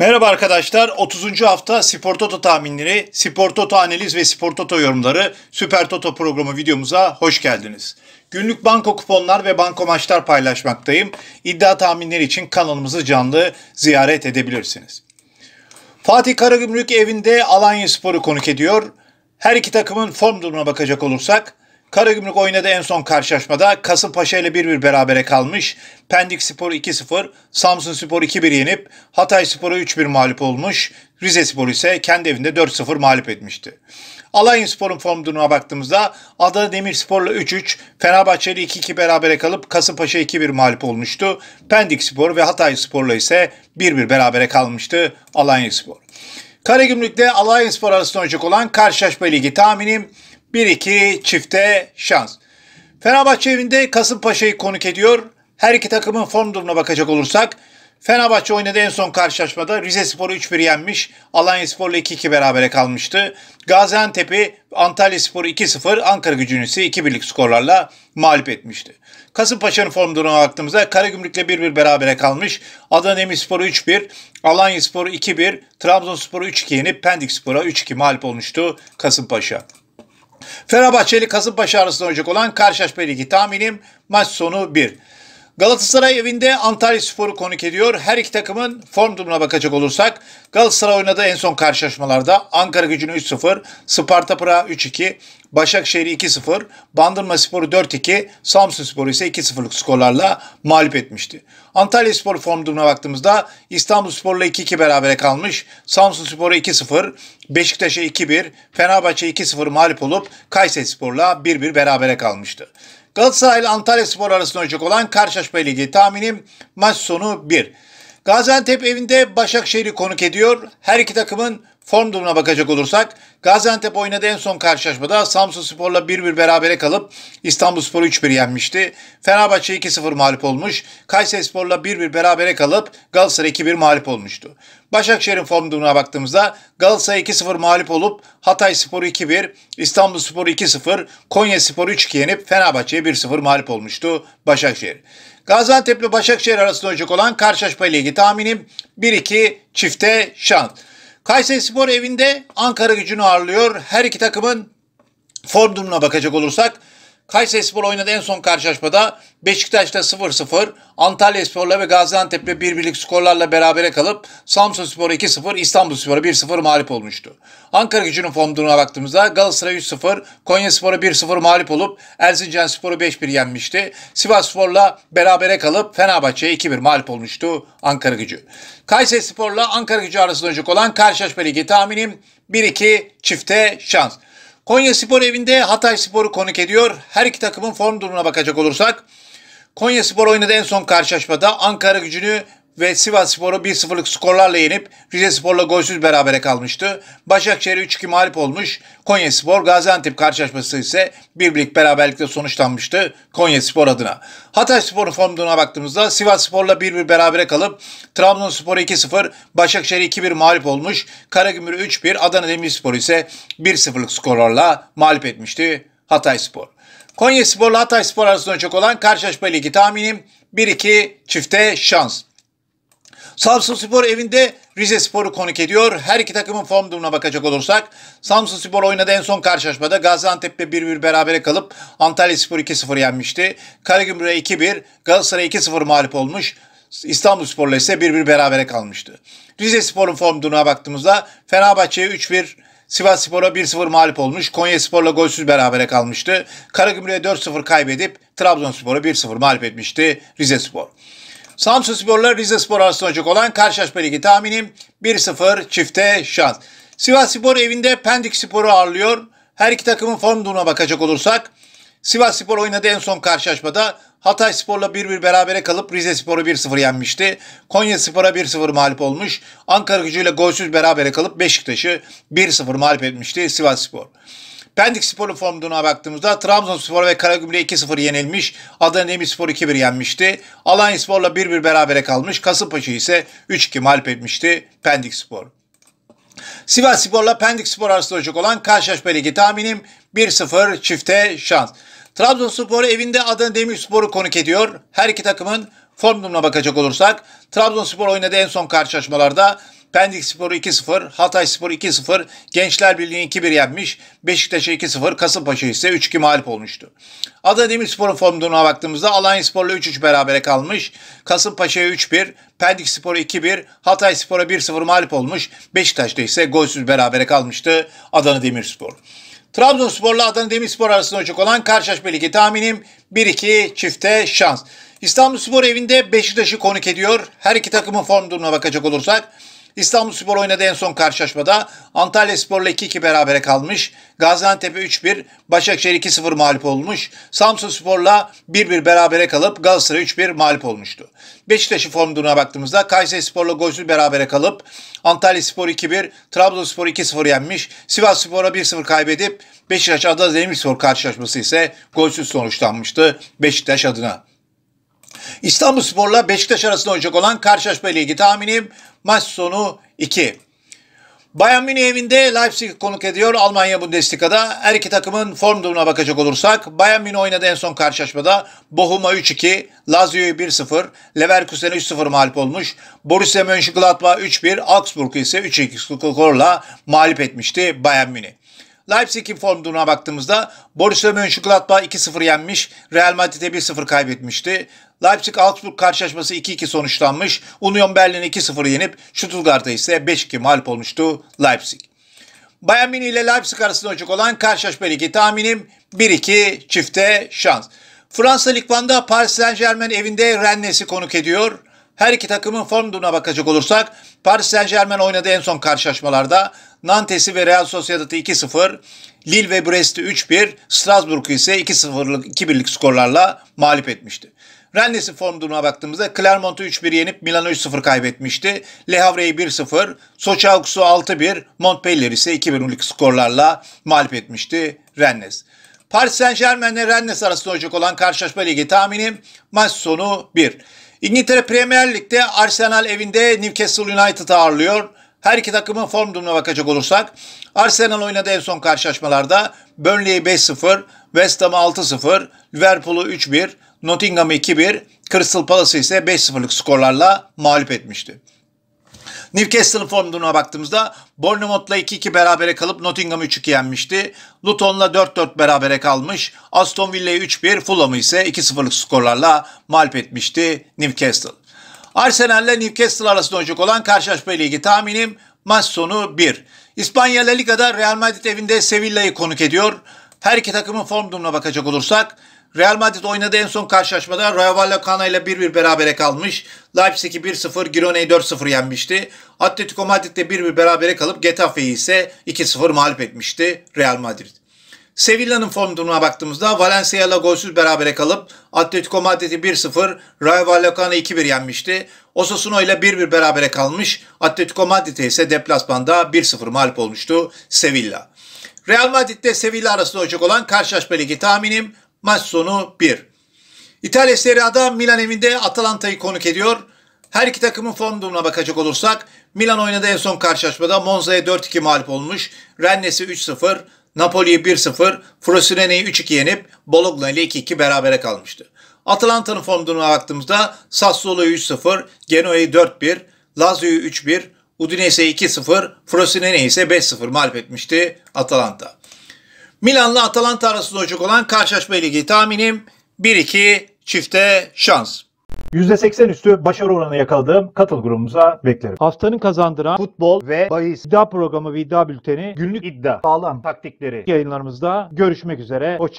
Merhaba arkadaşlar. 30. hafta Spor Toto tahminleri, Spor Toto analiz ve Spor Toto yorumları Süper Toto programı videomuza hoş geldiniz. Günlük banko kuponlar ve banko maçlar paylaşmaktayım. İddia tahminleri için kanalımızı canlı ziyaret edebilirsiniz. Fatih Karagümrük evinde Alanya Spor'u konuk ediyor. Her iki takımın form durumuna bakacak olursak Karagümrük oynadı en son karşılaşmada. Kasımpaşa ile 1-1 berabere kalmış. Pendik Spor 2-0, Samsun Spor 2-1 yenip Hatay Spor'a 3-1 mağlup olmuş. Rize Spor ise kendi evinde 4-0 mağlup etmişti. Alanya Spor'un form durumuna baktığımızda Adana Demirspor'la 3-3, Fenerbahçe ile 2-2 berabere kalıp Kasımpaşa 2-1 mağlup olmuştu. Pendik Spor ve Hatay Spor'la ise 1-1 berabere kalmıştı Alanya Spor. Karagümrük'te Alanya Spor arasında olacak olan karşılaşma ligi tahminim 1-2 çifte şans. Fenerbahçe evinde Kasımpaşa'yı konuk ediyor. Her iki takımın form durumuna bakacak olursak Fenerbahçe oynadı en son karşılaşmada. Rize Spor'u 3-1 yenmiş. Alanya Spor'u 2-2 berabere kalmıştı. Gaziantep'i Antalya Spor'u 2-0, Ankara gücünü ise 2-1'lik skorlarla mağlup etmişti. Kasımpaşa'nın form durumuna baktığımızda Karagümrük'le 1-1 berabere kalmış. Adana Demirspor'u 3-1, Alanya Spor'u 2-1, Trabzonspor'u 3-2 yenip Pendik Spor'a 3-2 mağlup olmuştu Kasımpaşa. Fenerbahçeli Kasımpaşa arasında oynayacak olan karşılaşma ilgili tahminim maç sonu 1. Galatasaray evinde Antalya Spor'u konuk ediyor. Her iki takımın form durumuna bakacak olursak Galatasaray oynadığı en son karşılaşmalarda Ankara gücünü 3-0, Sparta Pırağı 3-2, Başakşehir'i 2-0, Bandırma Spor'u 4-2, Samsun Spor'u ise 2-0'lık skorlarla mağlup etmişti. Antalya Spor form durumuna baktığımızda İstanbul Spor'la 2-2 berabere kalmış, Samsun Spor'u 2-0, Beşiktaş'a 2-1, Fenerbahçe 2-0 mağlup olup Kayseri Spor'la 1-1 berabere kalmıştı. Galatasaray ile Antalya Spor arasında olacak olan karşılaşma ile ilgili tahminim maç sonu 1. Gaziantep evinde Başakşehir'i konuk ediyor. Her iki takımın Form durumuna bakacak olursak Gaziantep oynadı en son karşılaşmada Samsun Spor'la 1-1 berabere kalıp İstanbul Spor'u 3-1 yenmişti. Fenerbahçe 2-0 mağlup olmuş. Kayseri Spor'la 1-1 berabere kalıp Galatasaray 2-1 mağlup olmuştu. Başakşehir'in form durumuna baktığımızda Galatasaray 2-0 mağlup olup Hatay Spor'u 2-1, İstanbul Spor'u 2-0, Konya Spor'u 3-2 yenip Fenerbahçe'ye 1-0 mağlup olmuştu Başakşehir. Gaziantep ile Başakşehir arasında olacak olan karşılaşma ile ilgili tahminim 1-2 çifte şans. Kayseri Spor evinde Ankara gücünü ağırlıyor. Her iki takımın form durumuna bakacak olursak Kayserispor oynadı en son karşılaşmada Beşiktaş'ta 0-0, Antalyaspor'la ve Gaziantep'le 1 skorlarla berabere kalıp Samsunspor 2-0, İstanbulspor'a 1-0 mağlup olmuştu. Ankara Gücü'nün form durumuna baktığımızda Galatasaray 3-0, Konyaspor'a 1-0 mağlup olup Erzincanspor'u 5-1 yenmişti. Sivasspor'la berabere kalıp Fenerbahçe'ye 2-1 mağlup olmuştu Ankara Gücü. Kayserispor'la Ankara Gücü arasında olacak olan karşılaşma ligi tahminim 1-2 çifte şans. Konya Spor evinde Hatay Spor'u konuk ediyor. Her iki takımın form durumuna bakacak olursak Konya Spor oynadı en son karşılaşmada Ankara gücünü ve Sivas Spor'u 1-0'lık skorlarla yenip Rize Spor'la golsüz berabere kalmıştı. Başakşehir 3-2 mağlup olmuş. Konya Spor Gaziantep karşılaşması ise birlik 1lik beraberlikle sonuçlanmıştı Konya Spor adına. Hatay Spor'un formuna baktığımızda Sivas Spor'la 1-1 berabere kalıp Trabzonspor 2-0, Başakşehir 2-1 mağlup olmuş. Karagümrük 3-1, Adana Demirspor ise 1-0'lık skorlarla mağlup etmişti Hatay Spor. Konya Spor'la Hatay Spor arasında çok olan karşılaşma ligi tahminim 1-2 çifte şans. Samsun Spor evinde Rize Spor'u konuk ediyor. Her iki takımın form durumuna bakacak olursak Samsun Spor oynadı en son karşılaşmada Gaziantep'te 1-1 berabere kalıp Antalya Spor 2-0 yenmişti. Karagümrük'e 2-1, Galatasaray 2-0 mağlup olmuş. İstanbul Spor'la ise 1-1 berabere kalmıştı. Rize Spor'un form durumuna baktığımızda Fenerbahçe'ye 3-1 Sivas Spor'a 1-0 mağlup olmuş. Konya Spor'la golsüz berabere kalmıştı. Karagümrük'e 4-0 kaybedip Trabzonspor'a 1-0 mağlup etmişti Rize Spor. Samsun Spor'la Rize Spor arasında olacak olan karşılaşma ligi tahminim 1-0 çifte şans. Sivas Spor evinde Pendik Spor'u ağırlıyor. Her iki takımın form durumuna bakacak olursak Sivas Spor oynadı en son karşılaşmada. Hatay Spor'la 1-1 berabere kalıp Rize Spor'u 1-0 yenmişti. Konya Spor'a 1-0 mağlup olmuş. Ankara gücüyle golsüz berabere kalıp Beşiktaş'ı 1-0 mağlup etmişti Sivas Spor. Pendik Spor'un form durumuna baktığımızda Trabzonspor ve Karagümrük 2-0 yenilmiş. Adana Demirspor 2-1 yenmişti. Alanya Spor'la 1-1 berabere kalmış. Kasımpaşa ise 3-2 mağlup etmişti Pendik Spor. Sivas Spor'la Pendik Spor arasında olacak olan karşılaşma ligi tahminim 1-0 çifte şans. Trabzonspor evinde Adana Demirspor'u konuk ediyor. Her iki takımın form durumuna bakacak olursak Trabzonspor oynadı en son karşılaşmalarda Pendik Spor 2-0, Hatay Spor 2-0, Gençler Birliği 2-1 yenmiş, Beşiktaş'a 2-0, Kasımpaşa ise 3-2 mağlup olmuştu. Adana Demirspor'un form durumuna baktığımızda Alanya Spor'la 3-3 berabere kalmış, Kasımpaşa'ya 3-1, Pendik Spor'a 2-1, Hatay Spor'a 1-0 mağlup olmuş, Beşiktaş'ta ise golsüz berabere kalmıştı Adana Demirspor. Trabzonspor'la Adana Demirspor arasında olacak olan karşılaşma ligi tahminim 1-2 çifte şans. İstanbulspor evinde Beşiktaş'ı konuk ediyor. Her iki takımın form durumuna bakacak olursak İstanbul İstanbulspor oynadı en son karşılaşmada. Antalya Spor'la 2-2 berabere kalmış. Gaziantep'e 3-1, Başakşehir 2-0 mağlup olmuş. Samsun Spor'la 1-1 berabere kalıp Galatasaray 3-1 mağlup olmuştu. Beşiktaş'ın form durumuna baktığımızda Kayseri Spor'la golsüz berabere kalıp Antalya Spor 2-1, Trabzonspor 2-0 yenmiş. Sivas Spor'a 1-0 kaybedip Beşiktaş Adana Demirspor karşılaşması ise golsüz sonuçlanmıştı Beşiktaş adına. İstanbul Spor'la Beşiktaş arasında olacak olan karşılaşma ile ilgili tahminim maç sonu 2. Bayern Münih evinde Leipzig'i konuk ediyor Almanya Bundesliga'da. Her iki takımın form durumuna bakacak olursak Bayern Münih oynadı en son karşılaşmada. Bochum'a 3-2, Lazio'yu 1-0, Leverkusen'e 3-0 mağlup olmuş. Borussia Mönchengladbach 3-1, Augsburg ise 3-2 skorla mağlup etmişti Bayern Münih. Leipzig'in form durumuna baktığımızda Borussia Mönchengladbach 2-0 yenmiş, Real Madrid'e 1-0 kaybetmişti. Leipzig Augsburg karşılaşması 2-2 sonuçlanmış. Union Berlin 2-0 yenip Stuttgart'a ise 5-2 mağlup olmuştu Leipzig. Bayern Münih ile Leipzig arasında olacak olan karşılaşma ligi tahminim 1-2 çifte şans. Fransa Lig Paris Saint Germain evinde Rennes'i konuk ediyor. Her iki takımın form durumuna bakacak olursak Paris Saint Germain oynadı en son karşılaşmalarda. Nantes'i ve Real Sociedad'ı 2-0, Lille ve Brest'i 3-1, Strasbourg'u ise 2-0'lık 2 birlik skorlarla mağlup etmişti. Rennes'in form durumuna baktığımızda Clermont'u 3-1 yenip Milan'ı 3-0 kaybetmişti. Le Havre'yi 1-0, Sochaux'u 6-1, Montpellier ise 2 birlik skorlarla mağlup etmişti Rennes. Paris Saint Germain ile Rennes arasında olacak olan karşılaşma ligi tahminim maç sonu 1. İngiltere Premier Lig'de Arsenal evinde Newcastle United ağırlıyor. Her iki takımın form durumuna bakacak olursak Arsenal oynadı en son karşılaşmalarda. Burnley'i 5-0, West Ham'ı 6-0, Liverpool'u 3-1, Nottingham'ı 2-1, Crystal Palace'ı ise 5-0'lık skorlarla mağlup etmişti. Newcastle'ın form durumuna baktığımızda Bournemouth'la 2-2 berabere kalıp Nottingham'ı 3-2 yenmişti. Luton'la 4-4 berabere kalmış. Aston Villa'yı 3-1, Fulham'ı ise 2-0'lık skorlarla mağlup etmişti Newcastle. Arsenal ile Newcastle arasında olacak olan karşılaşma ile ilgili tahminim maç sonu 1. İspanya La Liga'da Real Madrid evinde Sevilla'yı konuk ediyor. Her iki takımın form durumuna bakacak olursak Real Madrid oynadığı en son karşılaşmada Rayo Vallecano ile 1-1 berabere kalmış. Leipzig'i 1-0, Girona'yı 4-0 yenmişti. Atletico Madrid'de 1-1 berabere kalıp Getafe'yi ise 2-0 mağlup etmişti Real Madrid. Sevilla'nın form durumuna baktığımızda Valencia'yla golsüz berabere kalıp Atletico Madrid'i 1-0, Rayo Vallecano'yu 2-1 yenmişti. Osasuna ile 1-1 berabere kalmış. Atletico Madrid'e ise deplasmanda 1-0 mağlup olmuştu Sevilla. Real Madrid'de Sevilla arasında olacak olan karşılaşma ligi tahminim maç sonu 1. İtalya Serie A'da Milan evinde Atalanta'yı konuk ediyor. Her iki takımın form durumuna bakacak olursak Milan oynadığı en son karşılaşmada Monza'ya 4-2 mağlup olmuş. Rennes'i 3-0, Napoli'yi 1-0, Frosinene'yi 3-2 yenip Bologna ile 2-2 berabere kalmıştı. Atalanta'nın formuna baktığımızda Sassuolo'yu 3-0, Genoa'yı 4-1, Lazio'yu 3-1, Udinese'yi 2-0, Frosinone ise 5-0 mağlup etmişti Atalanta. Milan'la Atalanta arasında olacak olan karşılaşma ile ilgili tahminim 1-2 çifte şans. %80 üstü başarı oranı yakaladığım katıl grubumuza beklerim. Haftanın kazandıran futbol ve bahis iddia programı ve iddia bülteni günlük iddia sağlam taktikleri yayınlarımızda görüşmek üzere. Hoşçakalın.